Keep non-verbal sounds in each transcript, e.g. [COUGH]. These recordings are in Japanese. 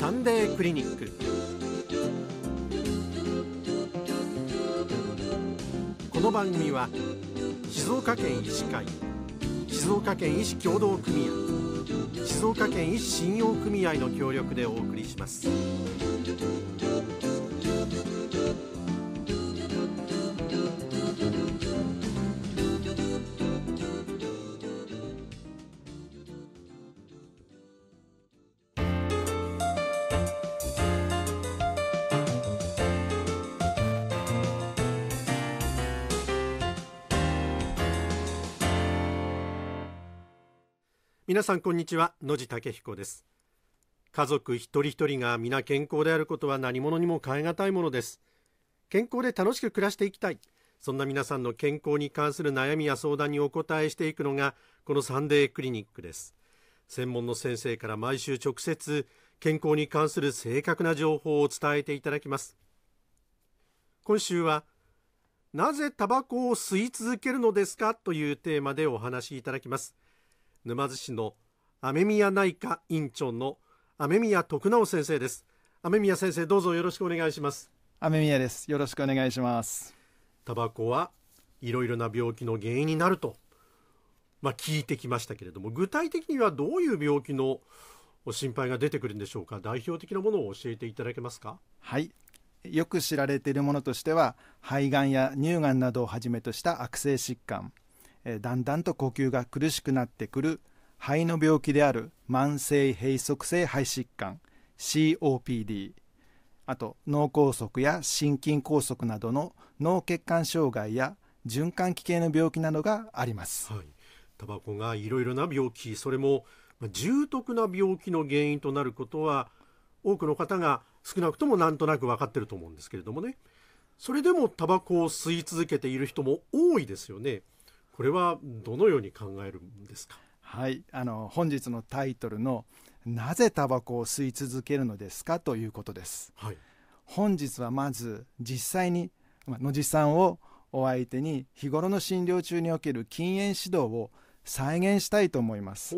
サンデークリニックこの番組は静岡県医師会静岡県医師協同組合静岡県医師信用組合の協力でお送りします。皆さんこんにちは野地武彦です家族一人一人が皆健康であることは何者にも代え難いものです健康で楽しく暮らしていきたいそんな皆さんの健康に関する悩みや相談にお答えしていくのがこのサンデークリニックです専門の先生から毎週直接健康に関する正確な情報を伝えていただきます今週はなぜタバコを吸い続けるのですかというテーマでお話しいただきます沼津市の雨宮内科院長の雨宮徳直先生です雨宮先生どうぞよろしくお願いします雨宮ですよろしくお願いしますタバコはいろいろな病気の原因になるとまあ、聞いてきましたけれども具体的にはどういう病気の心配が出てくるんでしょうか代表的なものを教えていただけますかはいよく知られているものとしては肺がんや乳がんなどをはじめとした悪性疾患だんだんと呼吸が苦しくなってくる肺の病気である慢性閉塞性肺疾患 COPD あと脳梗塞や心筋梗塞などの脳血管障害や循環器系の病気などがあります、はい、タバコがいろいろな病気それも重篤な病気の原因となることは多くの方が少なくともなんとなく分かってると思うんですけれどもねそれでもタバコを吸い続けている人も多いですよね。これはどのように考えるんですかはいあの本日のタイトルの「なぜタバコを吸い続けるのですか?」ということです、はい、本日はまず実際に野地さんをお相手に日頃の診療中における禁煙指導を再現したいと思います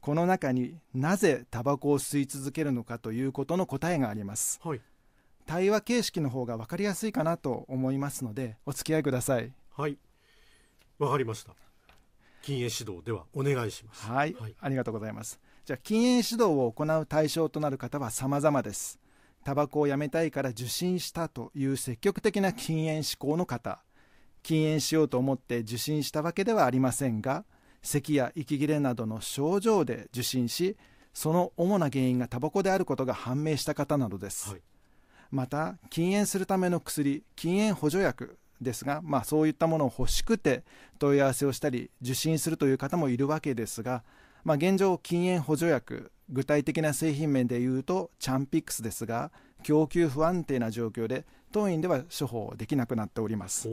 この中になぜタバコを吸い続けるのかということの答えがあります、はい、対話形式の方が分かりやすいかなと思いますのでお付き合いくださいはいわかりました禁煙指導ではお願いします、はい、はい、ありがとうございますじゃあ禁煙指導を行う対象となる方は様々ですタバコをやめたいから受診したという積極的な禁煙志向の方禁煙しようと思って受診したわけではありませんが咳や息切れなどの症状で受診しその主な原因がタバコであることが判明した方などです、はい、また禁煙するための薬禁煙補助薬ですが、まあ、そういったものを欲しくて問い合わせをしたり受診するという方もいるわけですが、まあ、現状禁煙補助薬具体的な製品面でいうとチャンピックスですが供給不安定な状況で当院では処方できなくなっております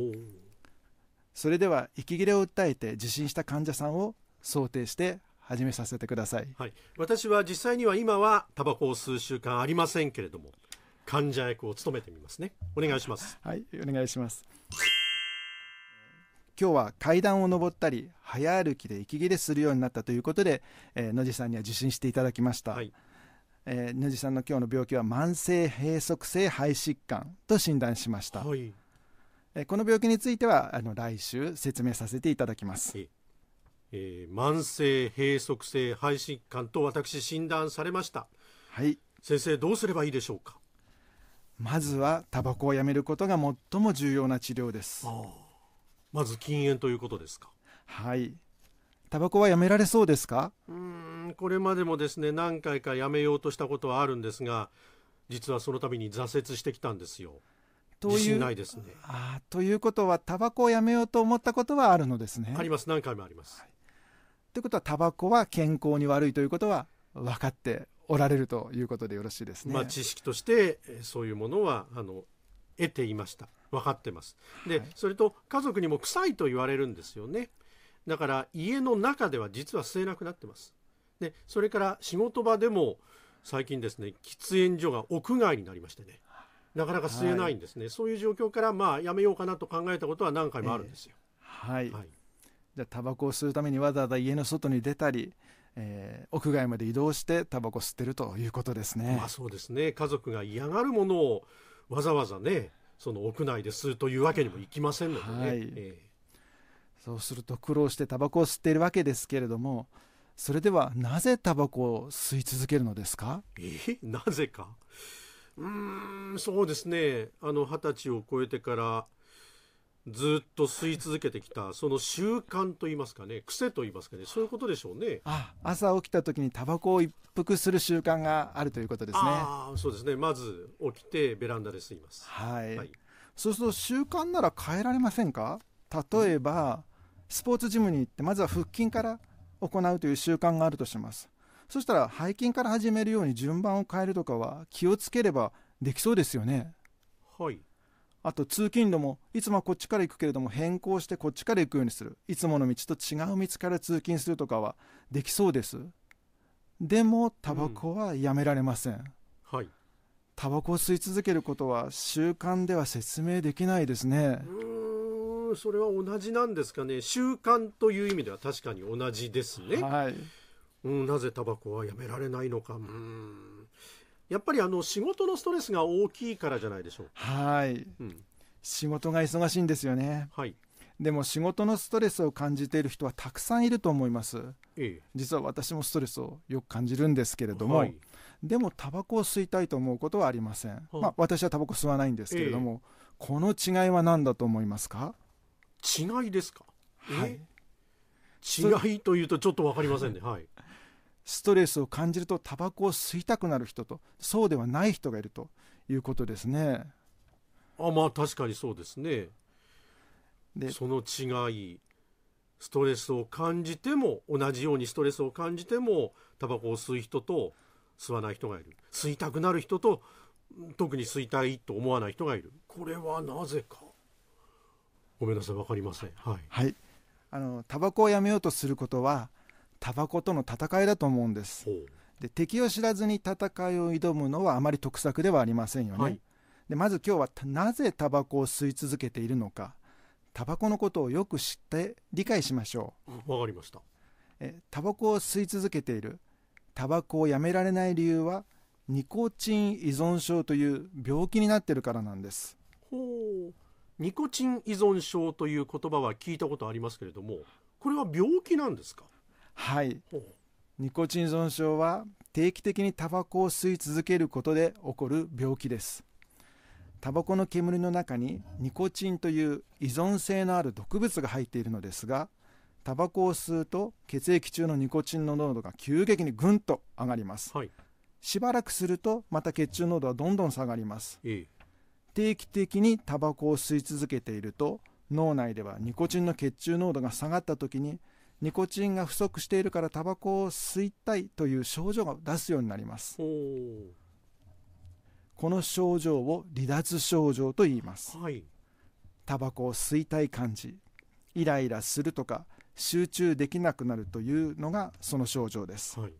それでは息切れを訴えて受診した患者さんを想定して始めさせてください、はい、私は実際には今はタバコを吸う習慣ありませんけれども患者役を務めてみますねお願いしますはいお願いします今日は階段を上ったり早歩きで息切れするようになったということで、えー、野地さんには受診していただきました、はい、えー、野地さんの今日の病気は慢性閉塞性肺疾患と診断しました、はい、えー、この病気についてはあの来週説明させていただきます、えい、えー、慢性閉塞性肺疾患と私診断されましたはい先生どうすればいいでしょうかまずはタバコをやめることが最も重要な治療ですまず禁煙ということですかはいタバコはやめられそうですかうんこれまでもですね何回かやめようとしたことはあるんですが実はその度に挫折してきたんですよというないですねあということはタバコをやめようと思ったことはあるのですねあります何回もあります、はい、ということはタバコは健康に悪いということは分かっておられるということでよろしいですね。まあ、知識としてそういうものはあの得ていました分かってますで、はい、それと家族にも臭いと言われるんですよねだから家の中では実は吸えなくなってますでそれから仕事場でも最近ですね喫煙所が屋外になりましてねなかなか吸えないんですね、はい、そういう状況からまあやめようかなと考えたことは何回もあるんですよ、えー、はい、はい、じゃタバコを吸うためにわざわざ家の外に出たりえー、屋外まで移動してタバコ吸ってるということですね。まあ、そうですね家族が嫌がるものをわざわざねその屋内で吸うというわけにもいきませんのでね。はいえー、そうすると苦労してタバコを吸っているわけですけれどもそれではなぜタバコを吸い続けるのですかえー、なぜかうんそうですねあの二十歳を超えてからずっと吸い続けてきたその習慣と言いますかね癖と言いますかねそういうことでしょうね朝起きた時にタバコを一服する習慣があるということですねああそうですねまず起きてベランダで吸いますはい、はい、そうすると習慣なら変えられませんか例えば、うん、スポーツジムに行ってまずは腹筋から行うという習慣があるとしますそしたら背筋から始めるように順番を変えるとかは気をつければできそうですよねはいあと通勤路もいつもはこっちから行くけれども変更してこっちから行くようにするいつもの道と違う道から通勤するとかはできそうですでもタバコはやめられません、うんはいタバコを吸い続けることは習慣では説明できないですねうんそれは同じなんですかね習慣という意味では確かに同じですねはい、うん、なぜタバコはやめられないのかうんやっぱりあの仕事のストレスが大きいからじゃないでしょうはい、うん、仕事が忙しいんですよね、はい、でも仕事のストレスを感じている人はたくさんいると思います、ええ、実は私もストレスをよく感じるんですけれども、はい、でもタバコを吸いたいと思うことはありません、はあ、まあ、私はタバコ吸わないんですけれども、え、この違いは何だと思いますか違いですか、はい、違いというとちょっと分かりませんね、はい、ストレスを感じるとタバコを吸いたくなる人とそうではない人がいるということですね。あまあ確かにそうですね。でその違いストレスを感じても同じようにストレスを感じてもタバコを吸う人と吸わない人がいる吸いたくなる人と特に吸いたいと思わない人がいるこれはなぜかごめんなさい分かりませんはい、はい、あのタバコをやめようとすることはタバコとの戦いだと思うんですで敵を知らずに戦いを挑むのはあまり得策ではありませんよね、はい、でまず今日はなぜタバコを吸い続けているのかタバコのことをよく知って理解しましょうわかりましたえタバコを吸い続けているタバコをやめられない理由はニコチン依存症という病気になってるからなんですほうニコチン依存症という言葉は聞いたことありますけれどもこれは病気なんですかはいニコチン損傷は定期的にタバコを吸い続けることで起こる病気ですタバコの煙の中にニコチンという依存性のある毒物が入っているのですがタバコを吸うと血液中のニコチンの濃度が急激にぐんと上がります、はい、しばらくするとまた血中濃度はどんどん下がります、ええ、定期的にタバコを吸い続けていると脳内ではニコチンの血中濃度が下がった時にニコチンが不足しているからタバコを吸いたいという症状が出すようになりますこの症状を離脱症状と言います、はい、タバコを吸いたい感じイライラするとか集中できなくなるというのがその症状です、はい、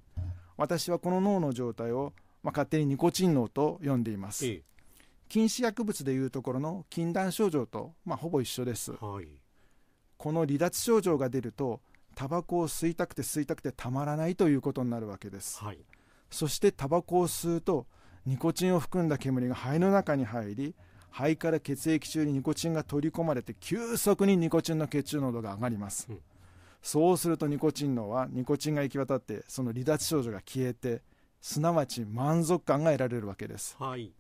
私はこの脳の状態を、まあ、勝手にニコチン脳と呼んでいます、ええ、禁止薬物でいうところの禁断症状と、まあ、ほぼ一緒です、はい、この離脱症状が出るとタバコを吸いたくて吸いたくてたまらないということになるわけです、はい、そしてタバコを吸うとニコチンを含んだ煙が肺の中に入り肺から血液中にニコチンが取り込まれて急速にニコチンの血中濃度が上がります、うん、そうするとニコチン脳はニコチンが行き渡ってその離脱症状が消えてすなわち満足感が得られるわけです、はい、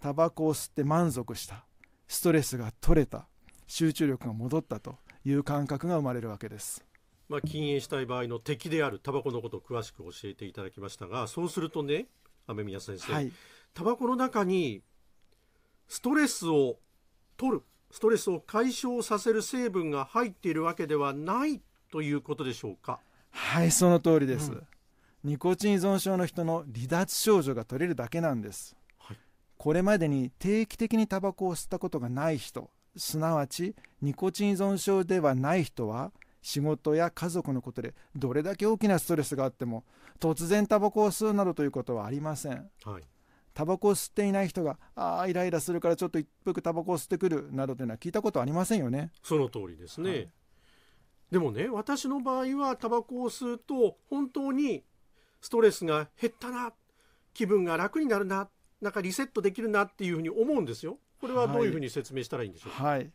タバコを吸って満足したストレスが取れた集中力が戻ったという感覚が生まれるわけですまあ、禁煙したい場合の敵であるタバコのことを詳しく教えていただきましたがそうするとね雨宮先生、はい、タバコの中にストレスを取るストレスを解消させる成分が入っているわけではないということでしょうかはいその通りです、うん、ニコチン依存症の人の離脱症状が取れるだけなんです、はい、これまでに定期的にタバコを吸ったことがない人すなわちニコチン依存症ではない人は仕事や家族のことでどれだけ大きなストレスがあっても突然タバコを吸うなどということはありません、はい、タバコを吸っていない人がああイライラするからちょっと一服タバコを吸ってくるなどというのは聞いたことありませんよねその通りですね、はい、でもね私の場合はタバコを吸うと本当にストレスが減ったな気分が楽になるななんかリセットできるなっていうふうに思うんですよこれはどういうふうに説明したらいいんでしょうか、はい、はい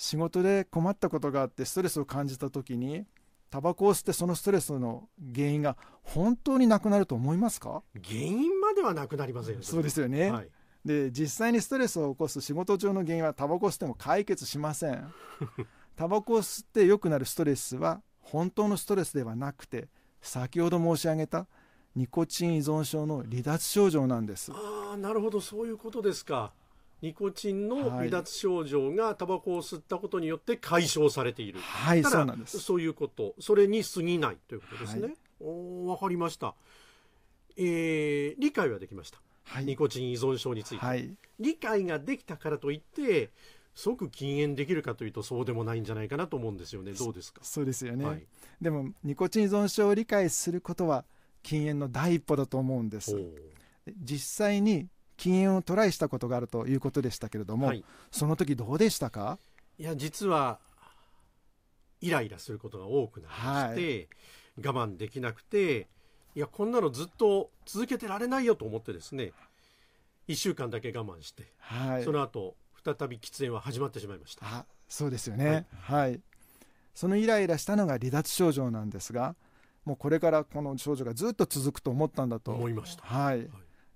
仕事で困ったことがあってストレスを感じた時にタバコを吸ってそのストレスの原因が本当になくなると思いますか原因まではなくなりませんよそうですよね、はい、で実際にストレスを起こす仕事上の原因はタバコを吸っても解決しません [LAUGHS] タバコを吸って良くなるストレスは本当のストレスではなくて先ほど申し上げたニコチン依存症の離脱症状なんですああなるほどそういうことですかニコチンの離脱症状がタバコを吸ったことによって解消されている、はい、そうなんですそういうことそれに過ぎないということですね、はい、お分かりました、えー、理解はできました、はい、ニコチン依存症について、はい、理解ができたからといって即禁煙できるかというとそうでもないんじゃないかなと思うんですよねどうですかそうですよね、はい、でもニコチン依存症を理解することは禁煙の第一歩だと思うんです実際に禁煙をトライしたことがあるということでしたけれども、はい、その時どうでしたかいや実はイライラすることが多くなりまして、はい、我慢できなくていやこんなのずっと続けてられないよと思ってですね1週間だけ我慢して、はい、その後再び喫煙は始まってしまいましたあそうですよね、はい、はい、そのイライラしたのが離脱症状なんですがもうこれからこの症状がずっと続くと思ったんだと思いましたはい、はい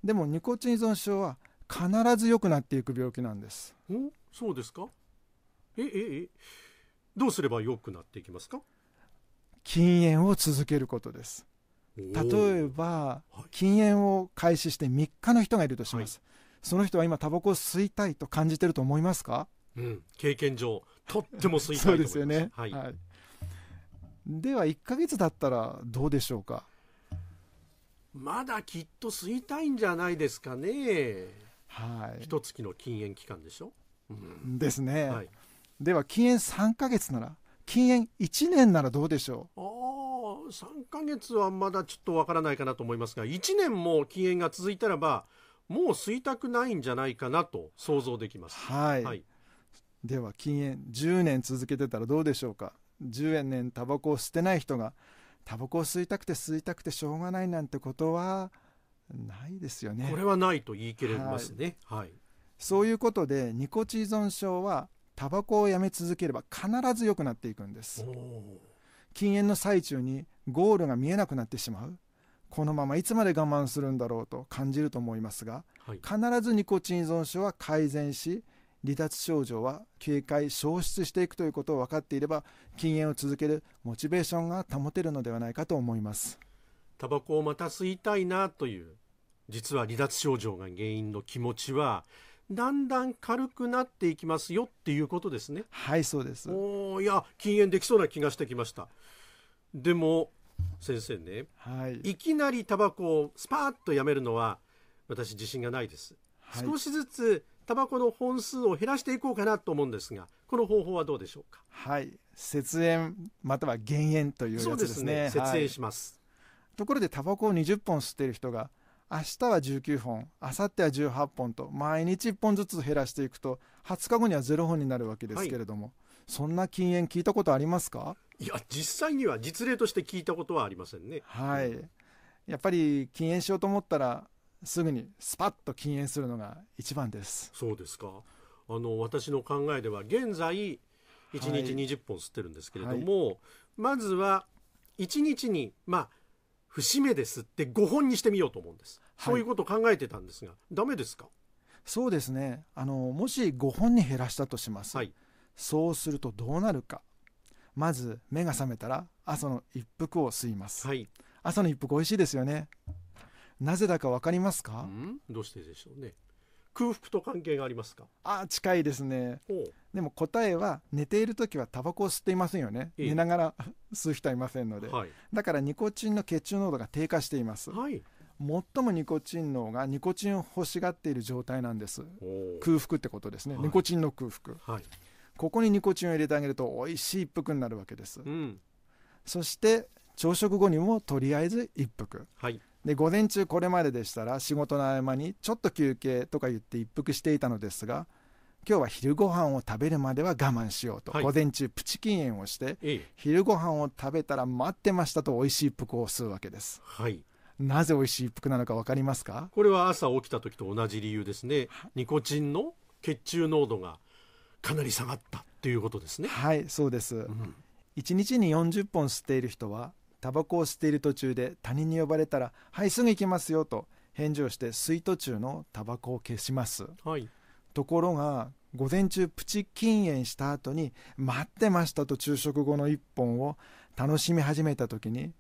でもニコチン依存症は必ず良くなっていく病気なんですおそうですかえええどうすれば良くなっていきますか禁煙を続けることです例えば、はい、禁煙を開始して3日の人がいるとします、はい、その人は今タバコを吸いたいと感じてると思いますかうん、経験上とっても吸いたい [LAUGHS] そうですよね、はい、はい、では1か月だったらどうでしょうかまだきっと吸いたいんじゃないですかね。はい。一月の禁煙期間でしょ。うん、ですね。はい、では禁煙3か月なら禁煙1年ならどうでしょう。ああ、3か月はまだちょっとわからないかなと思いますが、1年も禁煙が続いたらば、もう吸いたくないんじゃないかなと想像できます。はい、はい、では禁煙10年続けてたらどうでしょうか。10年タバコを吸ってない人がタバコを吸いたくて吸いたくてしょうがないなんてことはないですよね。これはないと言い切れますね。はい、はい、そういうことでニコチ依存症はタバコをやめ続ければ必ず良くなっていくんです。禁煙の最中にゴールが見えなくなってしまう。このままいつまで我慢するんだろうと感じると思いますが、はい、必ずニコチン依存症は改善し離脱症状は警戒消失していくということを分かっていれば禁煙を続けるモチベーションが保てるのではないかと思いますタバコをまた吸いたいなという実は離脱症状が原因の気持ちはだんだん軽くなっていきますよっていうことですねはいそうですおいや禁煙できそうな気がしてきましたでも先生ね、はい、いきなりタバコをスパッとやめるのは私自信がないです、はい、少しずつタバコの本数を減らしていこうかなと思うんですがこの方法はどうでしょうかはい節煙または減煙というやつですね、ね、節煙します、はい、ところでタバコを20本吸っている人が明日は19本明後日は18本と毎日1本ずつ減らしていくと20日後には0本になるわけですけれども、はい、そんな禁煙聞いたことありますかいや実際には実例として聞いたことはありませんねはいやっぱり禁煙しようと思ったらすぐにスパッと禁煙するのが一番ですそうですかあの私の考えでは現在1日20本吸ってるんですけれども、はい、まずは1日にまあ節目ですって5本にしてみようと思うんです、はい、そういうことを考えてたんですがダメですかそうですねあのもし5本に減らしたとします、はい、そうするとどうなるかまず目が覚めたら朝の一服を吸います、はい、朝の一服美味しいですよねなぜだかわかりますか、うん、どうしてでしょうね空腹と関係がありますかあ近いですねでも答えは寝ている時はタバコを吸っていませんよね寝ながら吸う人はいませんので、はい、だからニコチンの血中濃度が低下しています、はい、最もニコチン脳がニコチンを欲しがっている状態なんです空腹ってことですね、はい、ニコチンの空腹、はい、ここにニコチンを入れてあげると美味しい一服になるわけです、うん、そして朝食後にもとりあえず一服、はい、で午前中これまででしたら仕事の合間にちょっと休憩とか言って一服していたのですが今日は昼ご飯を食べるまでは我慢しようと、はい、午前中プチ禁煙をして、ええ、昼ご飯を食べたら待ってましたと美味しい服を吸うわけです、はい、なぜ美味しい服なのか分かりますかこれは朝起きた時と同じ理由ですねニコチンの血中濃度がかなり下がったということですねはいそうです、うん、1日に40本吸っている人はタバコを吸っている途中で他人に呼ばれたら「はいすぐ行きますよ」と返事をして吸い途中のタバコを消します、はい、ところが午前中プチ禁煙した後に「待ってました」と昼食後の一本を楽しみ始めた時に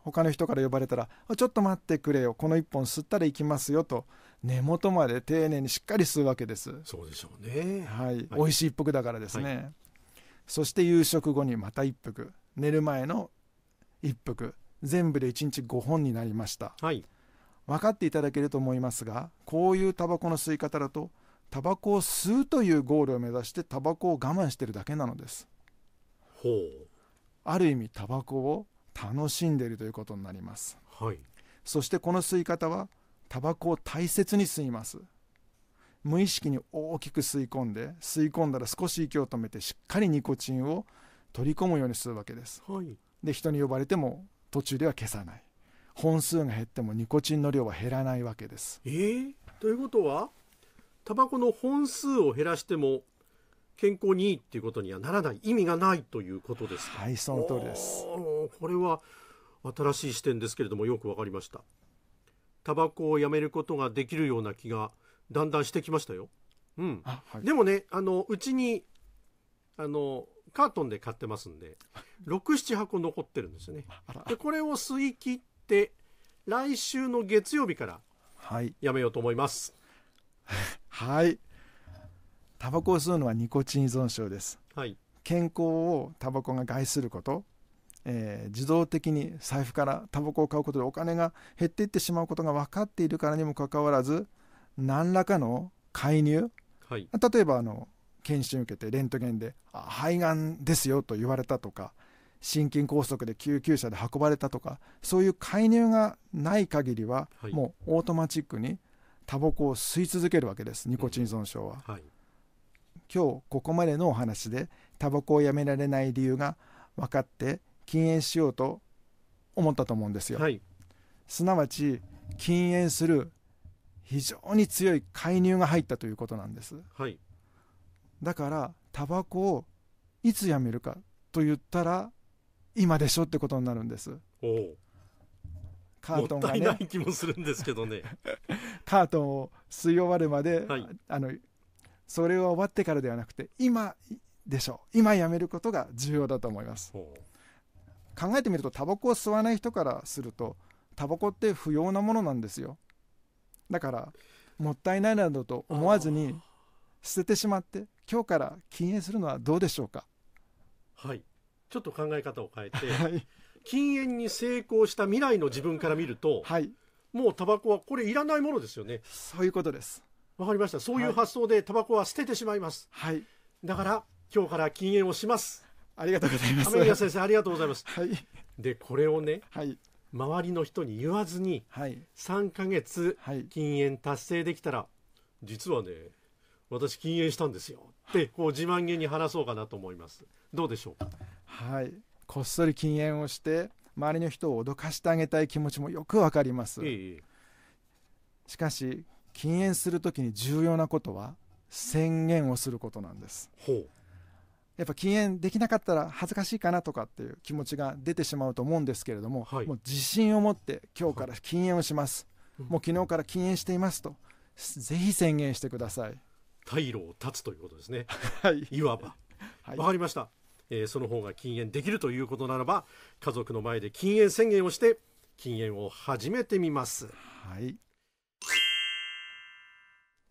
他の人から呼ばれたら「ちょっと待ってくれよこの1本吸ったら行きますよ」と根元まで丁寧にしっかり吸うわけですそうでしょうねはい、はい、美味しい一服だからですね、はい、そして夕食後にまた一服寝る前の一服全部で1日5本になりました、はい、分かっていただけると思いますがこういうタバコの吸い方だとタバコを吸うというゴールを目指してタバコを我慢してるだけなのですほうある意味タバコを楽しんでいるということになります、はい、そしてこの吸い方はタバコを大切に吸います無意識に大きく吸い込んで吸い込んだら少し息を止めてしっかりニコチンを取り込むようにするわけです、はい、で人に呼ばれても途中では消さない本数が減ってもニコチンの量は減らないわけです。えー、ということはタバコの本数を減らしても健康にいいっていうことにはならない意味がないということですかはいその通りですこれは新しい視点ですけれどもよくわかりましたタバコをやめることができるような気がだんだんしてきましたようん、はい、でもねあのうちにあのカートンで買ってますんで67 [LAUGHS] 箱残ってるんですよねでこれを吸い切って来週の月曜日からやめようと思います [LAUGHS] はいタバコを吸うのはニコチン依存症です、はい、健康をタバコが害することえー、自動的に財布からタバコを買うことでお金が減っていってしまうことが分かっているからにもかかわらず何らかの介入、はい、例えばあの検診受けてレントゲンで肺がんですよと言われたとか心筋梗塞で救急車で運ばれたとかそういう介入がない限りは、もうオートマチックにタバコを吸い続けるわけですニコチン損傷は、はい、今日ここまでのお話でタバコをやめられない理由が分かって禁煙しようと思ったと思うんですよ、はい、すなわち禁煙する非常に強い介入が入ったということなんです、はい、だからタバコをいつやめるかと言ったら今でしょってことになるんですカートンが、ね、もない気もするんですけどね [LAUGHS] カートンを吸い終わるまで、はい、あのそれは終わってからではなくて今でしょ今やめることが重要だと思います考えてみるとタバコを吸わない人からするとタバコって不要なものなんですよだからもったいないなどと思わずに捨ててしまって今日から禁煙するのはどうでしょうかはいちょっと考え方を変えて、[LAUGHS] はい、禁煙に成功した未来の自分から見ると、はい、もうタバコはこれいらないものですよねそういうことですわかりましたそういう発想でタバコは捨ててしまいますはいだから今日から禁煙をしますありがとうございます雨宮先生ありがとうございます、はい、でこれをね、はい、周りの人に言わずに、はい、3か月禁煙達成できたら、実はね私禁煙したんですよってこう自慢げに話そうかなと思いますどうでしょうかはいこっそり禁煙をして周りの人を脅かしてあげたい気持ちもよくわかります、ええ、しかし禁煙するときに重要なことは宣言をすることなんですほうやっぱ禁煙できなかったら恥ずかしいかなとかっていう気持ちが出てしまうと思うんですけれども、はい、もう自信を持って今日から禁煙をします、はい、もう昨日から禁煙していますと、ぜひ宣言してください退路を断つということですね、はい、いわば。わ、はい、かりました、えー、その方が禁煙できるということならば家族の前で禁煙宣言をして禁煙を始めてみます。はい、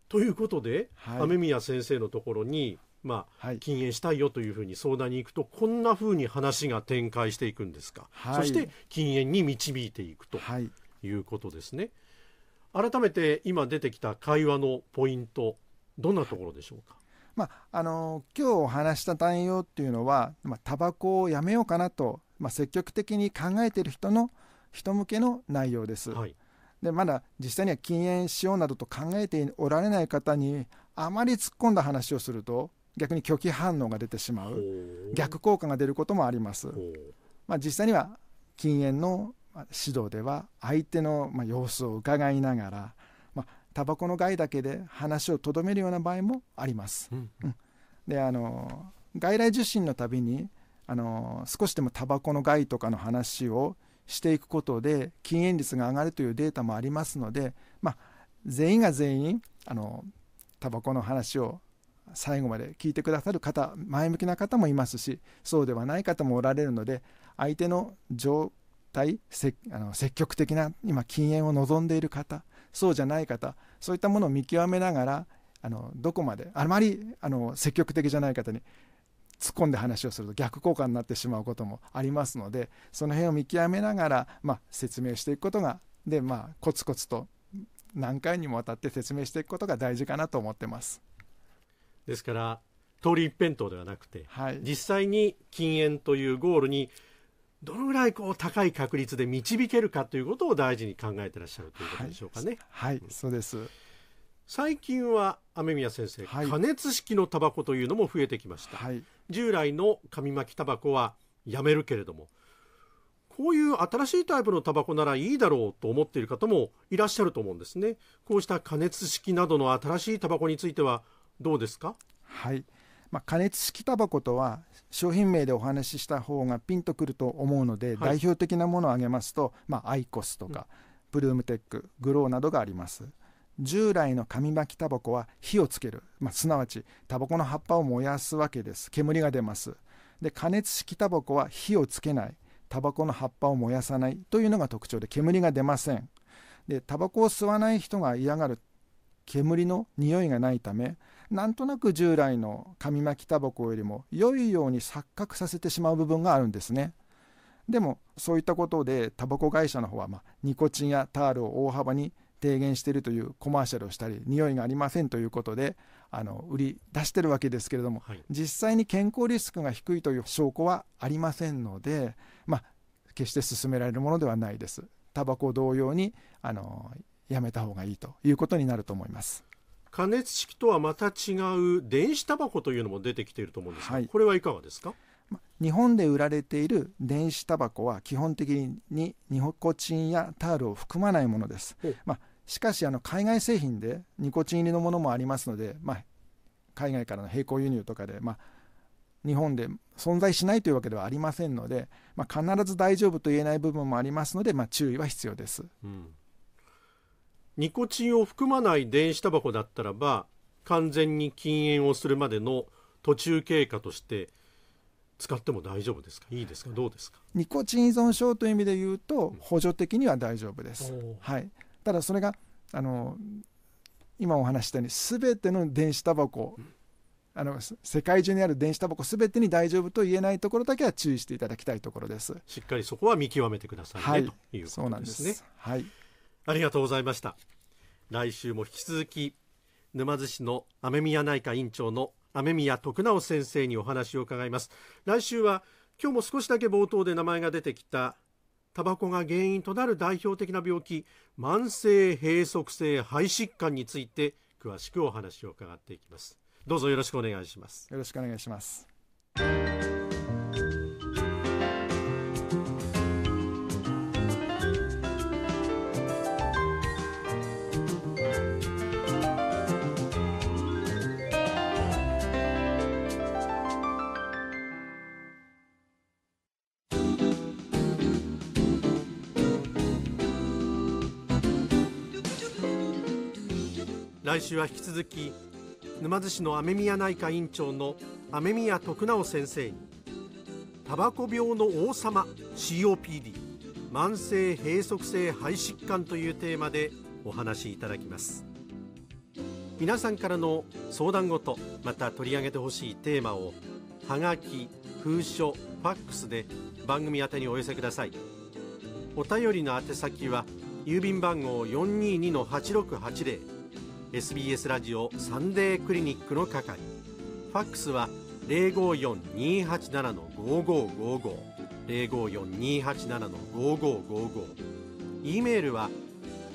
ということで、はい、雨宮先生のところに、まあ、はい、禁煙したいよというふうに相談に行くとこんなふうに話が展開していくんですか、そして禁煙に導いていくということですね。改めて今出てきた会話のポイントどんなところでしょうか。まあ、あの今日お話した対応っていうのは、まあ、タバコをやめようかなと、まあ、積極的に考えている人の人向けの内容です。はい、でまだ実際には禁煙しようなどと考えておられない方にあまり突っ込んだ話をすると逆に拒否反応が出てしまう逆効果が出ることもあります。まあ、実際には禁煙の指導では相手の様子を伺いながらタバコの害だけで話をとどめるような場合もあります。うん、うん、であの外来受診のたびにあの少しでもタバコの害とかの話をしていくことで禁煙率が上がるというデータもありますので、まあ、全員が全員あのタバコの話を最後まで聞いてくださる方前向きな方もいますしそうではない方もおられるので相手の状態あの積極的な今禁煙を望んでいる方そうじゃない方そういったものを見極めながらあのどこまであまりあの積極的じゃない方に突っ込んで話をすると逆効果になってしまうこともありますのでその辺を見極めながら、まあ、説明していくことがで、まあ、コツコツと何回にもわたって説明していくことが大事かなと思ってます。ですから通り一辺倒ではなくて、はい、実際に禁煙というゴールにどのぐらいこう高い確率で導けるかということを大事に考えてらっしゃるということでしょうかね。はい、はい、そうです最近は雨宮先生、はい、加熱式のタバコというのも増えてきました、はい、従来の紙巻きタバコはやめるけれどもこういう新しいタイプのタバコならいいだろうと思っている方もいらっしゃると思うんですねこうした加熱式などの新しいタバコについてはどうですかはい、まあ、加熱式タバコとは商品名でお話しした方がピンとくると思うので、はい、代表的なものを挙げますと、まあ、アイコスとか、ブルームテックグローなどがあります従来の紙巻きタバコは火をつける、まあ、すなわちタバコの葉っぱを燃やすわけです煙が出ますで加熱式タバコは火をつけないタバコの葉っぱを燃やさないというのが特徴で煙が出ませんでタバコを吸わない人が嫌がる煙の匂いがないためなんとなく従来の紙巻きタバコよりも良いように錯覚させてしまう部分があるんですね。でもそういったことでタバコ会社の方は、まあ、ニコチンやタールを大幅に低減しているというコマーシャルをしたり匂いがありませんということであの売り出してるわけですけれども、はい、実際に健康リスクが低いという証拠はありませんので、まあ、決して勧められるものではないです。タバコ同様にあのやめた方がいいということになると思います。加熱式とはまた違う電子タバコというのも出てきていると思うんですが、はい、これはいかがですか日本で売られている電子タバコは基本的にニコチンやタールを含まないものです、まあ、しかしあの海外製品でニコチン入りのものもありますので、まあ、海外からの並行輸入とかで、まあ、日本で存在しないというわけではありませんので、まあ、必ず大丈夫と言えない部分もありますので、まあ、注意は必要です。うんニコチンを含まない電子タバコだったらば完全に禁煙をするまでの途中経過として使っても大丈夫ですかいいですかどうですかニコチン依存症という意味で言うと補助的には大丈夫です、うん、はい、ただそれがあの今お話したように全ての電子タバコ、うん、あの世界中にある電子タバコ全てに大丈夫と言えないところだけは注意していただきたいところですしっかりそこは見極めてくださいね、はい、ということですねはいありがとうございました来週も引き続き沼津市の雨宮内科院長の雨宮徳直先生にお話を伺います来週は今日も少しだけ冒頭で名前が出てきたタバコが原因となる代表的な病気慢性閉塞性肺疾患について詳しくお話を伺っていきますどうぞよろしくお願いしますよろしくお願いします来週は引き続き沼津市の雨宮内科院長の雨宮徳直先生にタバコ病の王様 COPD 慢性閉塞性肺疾患というテーマでお話しいただきます皆さんからの相談事また取り上げてほしいテーマをはがき封書ファックスで番組宛にお寄せくださいお便りの宛先は郵便番号422-8680 SBS ラジオサンデークリニックの係ファックスは零五0 5 4 2 8五五五5 5 0 5 4 2 8 7五五五5 E メールは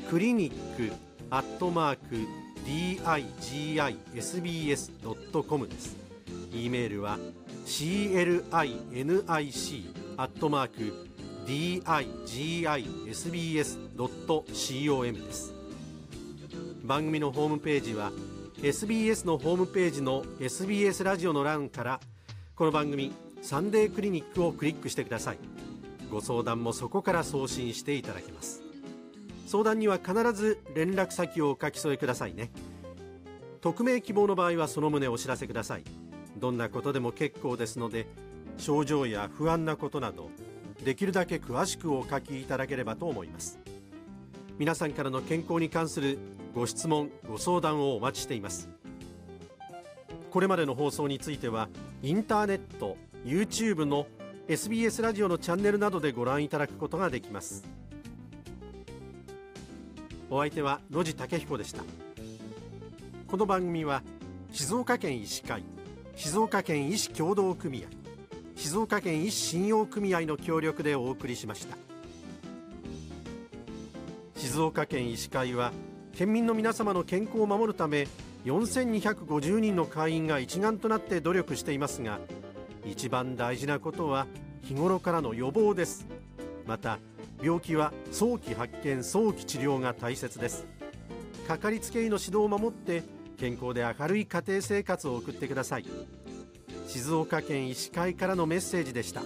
クリニックアットマーク d i g i s b s ドットコムです E メールは clinic アットマーク digisbs.com ドットです番組のホームページは SBS のホームページの SBS ラジオの欄からこの番組サンデークリニックをクリックしてくださいご相談もそこから送信していただけます相談には必ず連絡先をお書き添えくださいね匿名希望の場合はその旨お知らせくださいどんなことでも結構ですので症状や不安なことなどできるだけ詳しくお書きいただければと思います皆さんからの健康に関するご質問ご相談をお待ちしていますこれまでの放送についてはインターネット YouTube の SBS ラジオのチャンネルなどでご覧いただくことができますお相手は野地武彦でしたこの番組は静岡県医師会静岡県医師協同組合静岡県医師信用組合の協力でお送りしました静岡県医師会は県民の皆様の健康を守るため4250人の会員が一丸となって努力していますが一番大事なことは日頃からの予防ですまた病気は早期発見早期治療が大切ですかかりつけ医の指導を守って健康で明るい家庭生活を送ってください静岡県医師会からのメッセージでした。